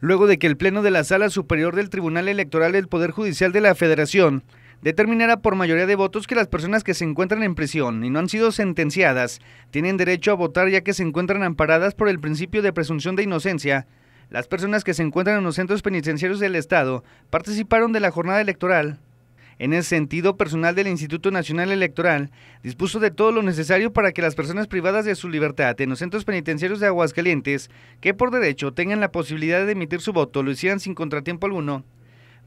luego de que el Pleno de la Sala Superior del Tribunal Electoral del Poder Judicial de la Federación determinara por mayoría de votos que las personas que se encuentran en prisión y no han sido sentenciadas tienen derecho a votar ya que se encuentran amparadas por el principio de presunción de inocencia. Las personas que se encuentran en los centros penitenciarios del Estado participaron de la jornada electoral en ese sentido, personal del Instituto Nacional Electoral dispuso de todo lo necesario para que las personas privadas de su libertad en los centros penitenciarios de Aguascalientes, que por derecho tengan la posibilidad de emitir su voto, lo hicieran sin contratiempo alguno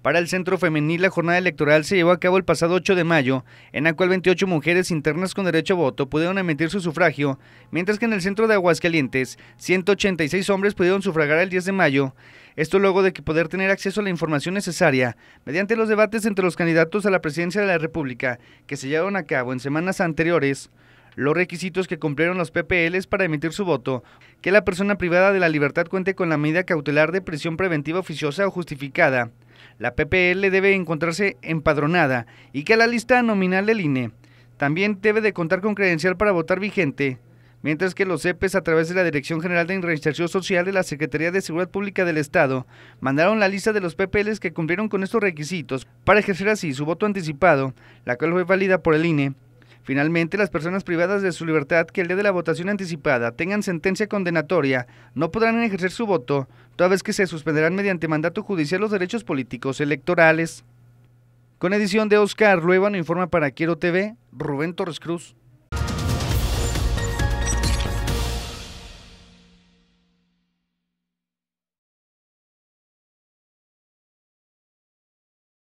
para el Centro Femenil, la jornada electoral se llevó a cabo el pasado 8 de mayo, en la cual 28 mujeres internas con derecho a voto pudieron emitir su sufragio, mientras que en el centro de Aguascalientes, 186 hombres pudieron sufragar el 10 de mayo. Esto luego de que poder tener acceso a la información necesaria mediante los debates entre los candidatos a la presidencia de la República que se llevaron a cabo en semanas anteriores los requisitos que cumplieron los PPLs para emitir su voto, que la persona privada de la libertad cuente con la medida cautelar de prisión preventiva oficiosa o justificada, la PPL debe encontrarse empadronada y que la lista nominal del INE también debe de contar con credencial para votar vigente, mientras que los EPEs a través de la Dirección General de Reinserción Social de la Secretaría de Seguridad Pública del Estado mandaron la lista de los PPLs que cumplieron con estos requisitos para ejercer así su voto anticipado, la cual fue válida por el INE Finalmente, las personas privadas de su libertad que el día de la votación anticipada tengan sentencia condenatoria no podrán ejercer su voto, toda vez que se suspenderán mediante mandato judicial los derechos políticos electorales. Con edición de Oscar no informa para Quiero TV, Rubén Torres Cruz.